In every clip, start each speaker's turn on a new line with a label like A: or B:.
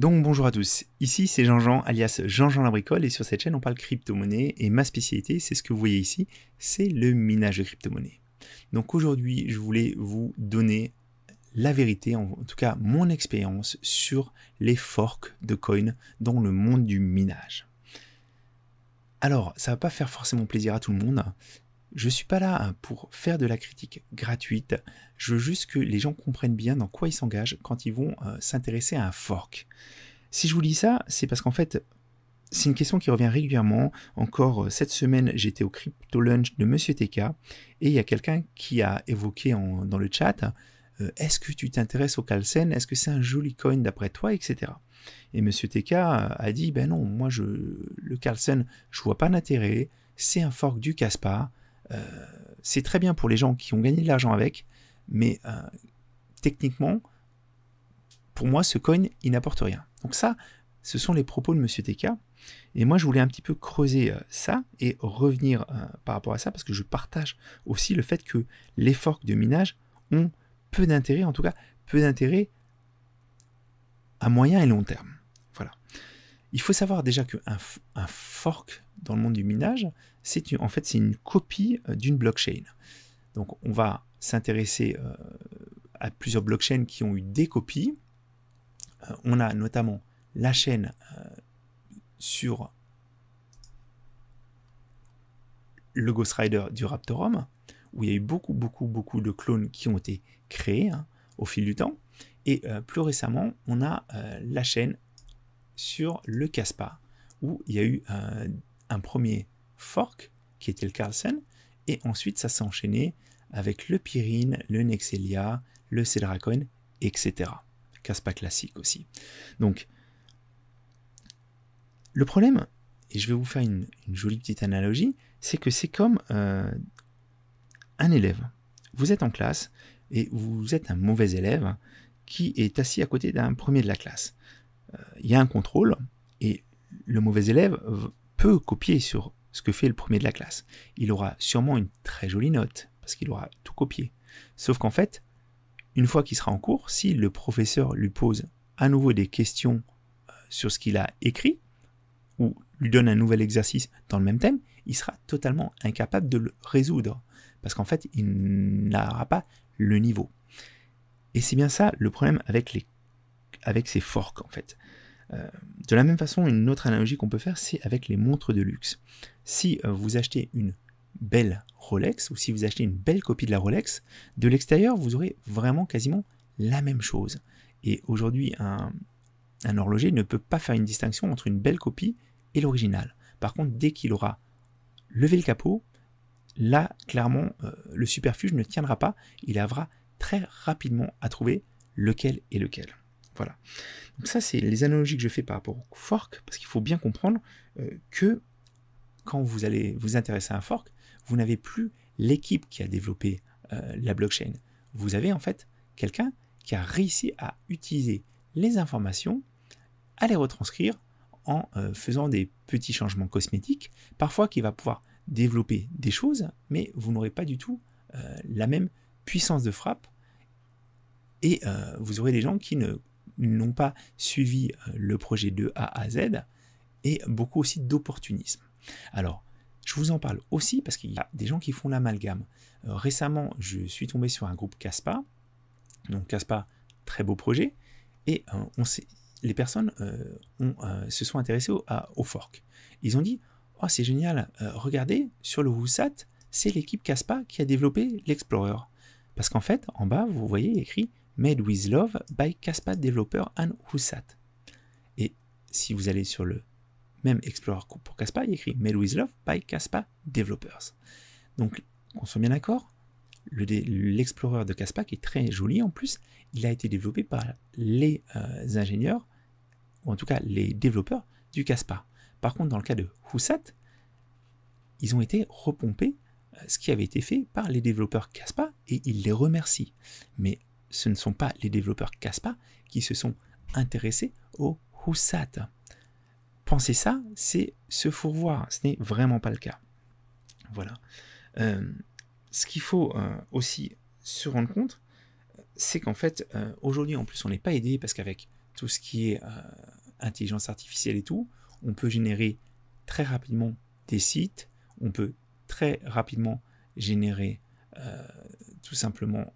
A: Donc bonjour à tous, ici c'est Jean-Jean alias Jean-Jean Labricole et sur cette chaîne on parle crypto-monnaie et ma spécialité c'est ce que vous voyez ici, c'est le minage de crypto-monnaie. Donc aujourd'hui je voulais vous donner la vérité, en tout cas mon expérience sur les forks de coin dans le monde du minage. Alors ça va pas faire forcément plaisir à tout le monde je ne suis pas là hein, pour faire de la critique gratuite. Je veux juste que les gens comprennent bien dans quoi ils s'engagent quand ils vont euh, s'intéresser à un fork. Si je vous dis ça, c'est parce qu'en fait, c'est une question qui revient régulièrement. Encore euh, cette semaine, j'étais au Crypto Lunch de Monsieur TK et il y a quelqu'un qui a évoqué dans le chat euh, est-ce que tu t'intéresses au Carlsen Est-ce que c'est un joli coin d'après toi etc. Et Monsieur TK a dit ben non, moi je, le Carlsen, je vois pas d'intérêt. C'est un fork du Caspar. Euh, c'est très bien pour les gens qui ont gagné de l'argent avec, mais euh, techniquement, pour moi, ce coin, il n'apporte rien. Donc ça, ce sont les propos de Monsieur TK. Et moi, je voulais un petit peu creuser euh, ça et revenir par rapport à ça, parce que je partage aussi le fait que les forks de minage ont peu d'intérêt, en tout cas peu d'intérêt à moyen et long terme. Il faut savoir déjà qu'un un fork dans le monde du minage, c'est en fait c'est une copie euh, d'une blockchain. Donc on va s'intéresser euh, à plusieurs blockchains qui ont eu des copies. Euh, on a notamment la chaîne sur le Ghost Rider du Raptorum, où il y a eu beaucoup, beaucoup, beaucoup de clones qui ont été créés hein, au fil du temps. Et plus récemment, on a la chaîne sur le Caspa, où il y a eu un, premier fork, qui était le Carlsen, et ensuite ça s'est enchaîné avec le Pyrine, le Nexelia, le Cedracon, etc. Caspa classique aussi. Donc, le problème, et je vais vous faire une, jolie petite analogie, c'est que c'est comme euh, un élève. Vous êtes en classe et vous êtes un mauvais élève qui est assis à côté d'un premier de la classe il euh, y a un contrôle et le mauvais élève peut copier sur ce que fait le premier de la classe. Il aura sûrement une très jolie note parce qu'il aura tout copié. Sauf qu'en fait, une fois qu'il sera en cours, si le professeur lui pose à nouveau des questions euh, sur ce qu'il a écrit ou lui donne un nouvel exercice dans le même thème, il sera totalement incapable de le résoudre parce qu'en fait, il n'aura pas le niveau. Et c'est bien ça le problème avec les avec ses forks en fait. Euh, de la même façon, une autre analogie qu'on peut faire, c'est avec les montres de luxe. Si euh, vous achetez une belle Rolex ou si vous achetez une belle copie de la Rolex, de l'extérieur, vous aurez vraiment quasiment la même chose. Et aujourd'hui, un, horloger ne peut pas faire une distinction entre une belle copie et l'original. Par contre, dès qu'il aura levé le capot, là, clairement, euh, le superfuge ne tiendra pas. Il avra très rapidement à trouver lequel est lequel. Voilà. Donc ça, c'est les analogies que je fais par rapport au fork, parce qu'il faut bien comprendre euh, que quand vous allez vous intéresser à un fork, vous n'avez plus l'équipe qui a développé euh, la blockchain. Vous avez en fait quelqu'un qui a réussi à utiliser les informations, à les retranscrire en euh, faisant des petits changements cosmétiques, parfois qui va pouvoir développer des choses, mais vous n'aurez pas du tout la même puissance de frappe et vous aurez des gens qui ne n'ont pas suivi euh, le projet de A à Z, et beaucoup aussi d'opportunisme. Alors, je vous en parle aussi parce qu'il y a des gens qui font l'amalgame. Euh, récemment, je suis tombé sur un groupe CASPA, donc CASPA, très beau projet, et euh, on les personnes se sont intéressées au, à, fork. Ils ont dit Oh, c'est génial, regardez, sur le WUSAT, c'est l'équipe CASPA qui a développé l'Explorer. Parce qu'en fait, en bas, vous voyez écrit Made with Love by Caspa Developer and Hussat. Et si vous allez sur le même Explorer pour Caspa, il écrit Made with Love by Caspa Developers. Donc, on soit bien d'accord, l'Explorer de Caspa, qui est très joli en plus, il a été développé par les euh, ingénieurs, ou en tout cas les développeurs du Caspa. Par contre, dans le cas de Hussat, ils ont été repompés euh, ce qui avait été fait par les développeurs Caspa et ils les remercient. Mais ce ne sont pas les développeurs CASPA qui se sont intéressés au HUSAT. Penser ça, c'est se fourvoir. Ce n'est vraiment pas le cas. Voilà. Euh, ce qu'il faut euh, aussi se rendre compte, c'est qu'en fait, euh, aujourd'hui, en plus, on n'est pas aidé parce qu'avec tout ce qui est intelligence artificielle et tout, on peut générer très rapidement des sites, on peut très rapidement générer tout simplement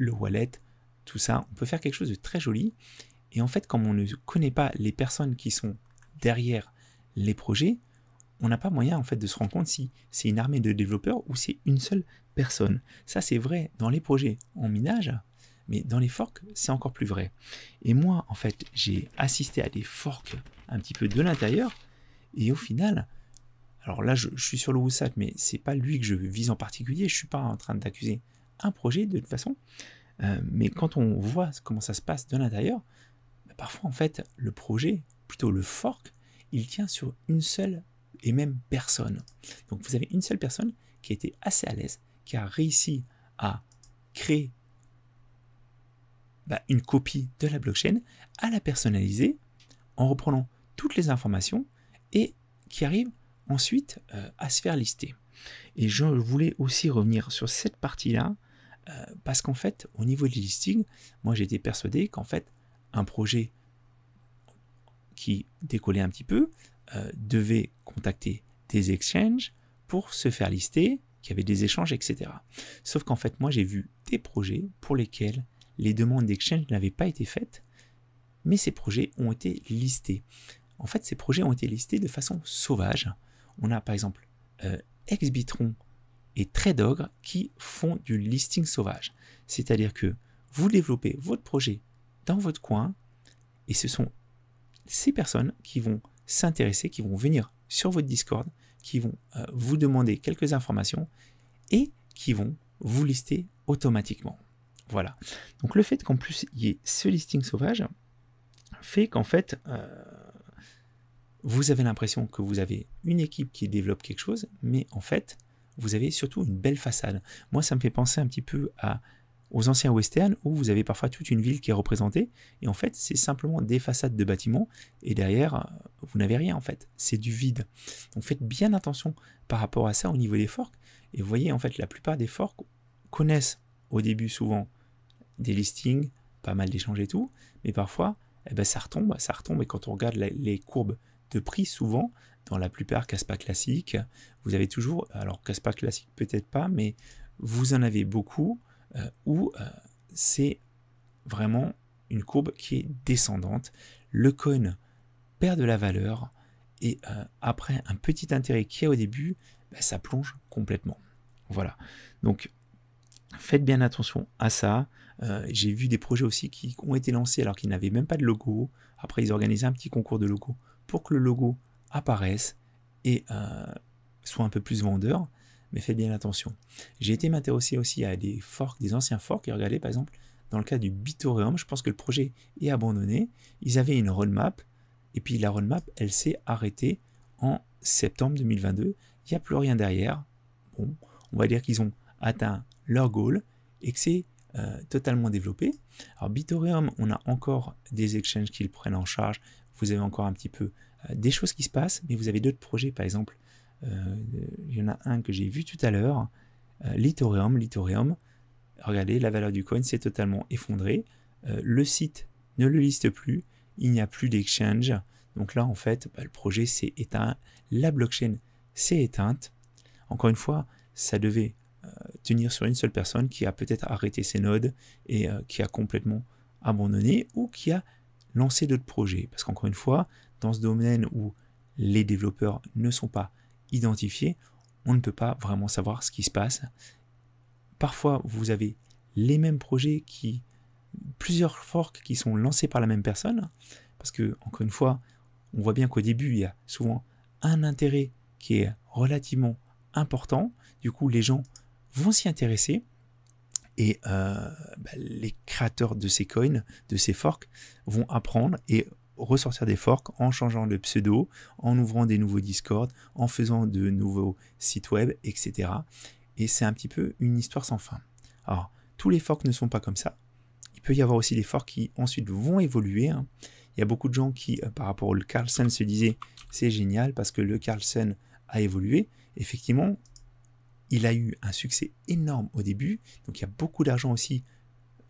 A: le wallet, tout ça. On peut faire quelque chose de très joli. Et en fait, comme on ne connaît pas les personnes qui sont derrière les projets, on n'a pas moyen en fait de se rendre compte si c'est une armée de développeurs ou c'est une seule personne. Ça c'est vrai dans les projets en minage, mais dans les forks c'est encore plus vrai. Et moi en fait j'ai assisté à des forks un petit peu de l'intérieur et au final, alors là je, suis sur le roussat mais c'est pas lui que je vise en particulier, je suis pas en train d'accuser un projet de toute façon. Euh, mais quand on voit comment ça se passe de l'intérieur, bah, parfois en fait le projet, plutôt le fork, il tient sur une seule et même personne. Donc vous avez une seule personne qui a été assez à l'aise, qui a réussi à créer bah, une copie de la blockchain, à la personnaliser en reprenant toutes les informations et qui arrive ensuite euh, à se faire lister. Et je voulais aussi revenir sur cette partie-là euh, parce qu'en fait, au niveau du listing, moi j'étais persuadé qu'en fait, un projet qui décollait un petit peu euh, devait contacter des exchanges pour se faire lister, qu'il y avait des échanges, etc. Sauf qu'en fait, moi j'ai vu des projets pour lesquels les demandes d'exchange n'avaient pas été faites, mais ces projets ont été listés. En fait, ces projets ont été listés de façon sauvage. On a par exemple euh, Exbitron et dogres qui font du listing sauvage. C'est-à-dire que vous développez votre projet dans votre coin et ce sont ces personnes qui vont s'intéresser, qui vont venir sur votre Discord, qui vont euh, vous demander quelques informations et qui vont vous lister automatiquement. Voilà. Donc le fait qu'en plus il y ait ce listing sauvage fait qu'en fait euh, vous avez l'impression que vous avez une équipe qui développe quelque chose, mais en fait vous avez surtout une belle façade. Moi, ça me fait penser un petit peu à, aux anciens westerns où vous avez parfois toute une ville qui est représentée et en fait, c'est simplement des façades de bâtiments et derrière, euh, vous n'avez rien en fait. C'est du vide. Donc faites bien attention par rapport à ça au niveau des forks. Et vous voyez, en fait, la plupart des forks connaissent au début souvent des listings, pas mal d'échanges et tout, mais parfois, eh ben, ça retombe, ça retombe, et quand on regarde les courbes de prix, souvent, dans la plupart casse pas classique, vous avez toujours, alors casse pas classique peut-être pas, mais vous en avez beaucoup ou euh, où euh, c'est vraiment une courbe qui est descendante. Le cône perd de la valeur et euh, après un petit intérêt qui est au début, bah, ça plonge complètement. Voilà. Donc faites bien attention à ça. J'ai vu des projets aussi qui ont été lancés alors qu'ils n'avaient même pas de logo. Après, ils organisaient un petit concours de logo pour que le logo apparaissent et euh, soient un peu plus vendeurs, mais faites bien attention. J'ai été m'intéresser aussi à des forks, des anciens forks, et regardez par exemple, dans le cas du Bitorium. je pense que le projet est abandonné, ils avaient une roadmap, et puis la roadmap, elle s'est arrêtée en septembre 2022, il n'y a plus rien derrière, bon, on va dire qu'ils ont atteint leur goal, et que c'est euh, totalement développé. Alors Bitorium, on a encore des exchanges qu'ils prennent en charge, vous avez encore un petit peu euh, des choses qui se passent, mais vous avez d'autres projets, par exemple. Euh, il y en a un que j'ai vu tout à l'heure, euh, littorium littorium regardez, la valeur du coin s'est totalement effondrée. le site ne le liste plus, il n'y a plus d'exchange. Donc là, en fait, bah, le projet s'est éteint, la blockchain s'est éteinte. Encore une fois, ça devait tenir sur une seule personne qui a peut-être arrêté ses nodes et qui a complètement abandonné ou qui a lancé d'autres projets. Parce qu'encore une fois, dans ce domaine où les développeurs ne sont pas identifiés, on ne peut pas vraiment savoir ce qui se passe. Parfois, vous avez les mêmes projets qui, plusieurs forks qui sont lancés par la même personne, parce que, encore une fois, on voit bien qu'au début, il y a souvent un intérêt qui est relativement important. Du coup, les gens vont s'y intéresser et euh, bah, les créateurs de ces coins, de ces forks, vont apprendre et ressortir des forks en changeant le pseudo, en ouvrant des nouveaux discords, en faisant de nouveaux sites web, etc. Et c'est un petit peu une histoire sans fin. Alors, tous les forks ne sont pas comme ça. Il peut y avoir aussi des forks qui ensuite vont évoluer. Hein. Il y a beaucoup de gens qui, euh, par rapport au Carlson, se disaient c'est génial parce que le Carlson a évolué. Effectivement, il a eu un succès énorme au début. Donc, il y a beaucoup d'argent aussi.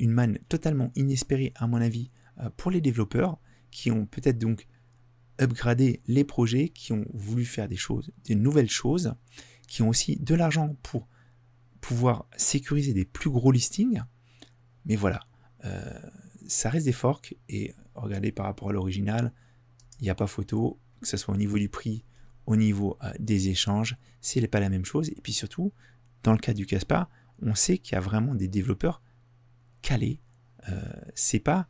A: Une manne totalement inespérée, à mon avis, euh, pour les développeurs qui ont peut-être donc upgradé les projets, qui ont voulu faire des choses, des nouvelles choses, qui ont aussi de l'argent pour pouvoir sécuriser des plus gros listings. Mais voilà, euh, ça reste des forks et regardez par rapport à l'original, il n'y a pas photo, que ce soit au niveau du prix, au niveau euh, des échanges, n'est pas la même chose. Et puis surtout, dans le cas du Caspa, on sait qu'il y a vraiment des développeurs calés. Euh, c'est pas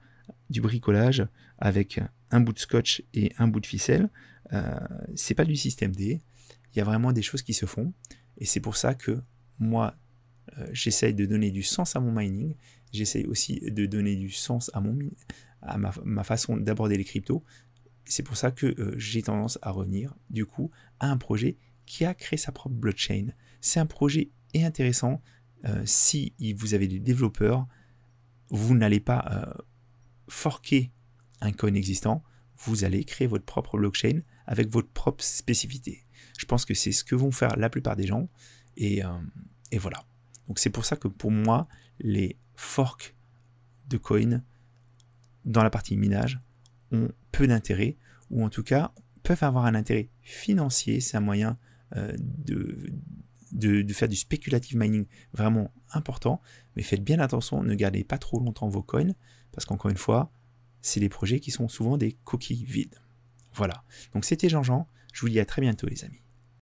A: du bricolage avec un bout de scotch et un bout de ficelle. Euh, c'est pas du système D. Il y a vraiment des choses qui se font. Et c'est pour ça que moi, euh, j'essaye de donner du sens à mon mining. J'essaye aussi de donner du sens à, mon, à ma, façon d'aborder les cryptos. C'est pour ça que euh, j'ai tendance à revenir, du coup, à un projet qui a créé sa propre blockchain. C'est un projet est intéressant. si vous avez des développeurs, vous n'allez pas forquer un coin existant, vous allez créer votre propre blockchain avec votre propre spécificité. Je pense que c'est ce que vont faire la plupart des gens. Et, euh, voilà. Donc c'est pour ça que pour moi, les forks de coins dans la partie minage ont peu d'intérêt, ou en tout cas peuvent avoir un intérêt financier. C'est un moyen euh, de, de, faire du speculative mining vraiment important. Mais faites bien attention, ne gardez pas trop longtemps vos coins. Parce qu'encore une fois, c'est des projets qui sont souvent des coquilles vides. Voilà. Donc c'était Jean-Jean. Je vous dis à très bientôt, les amis.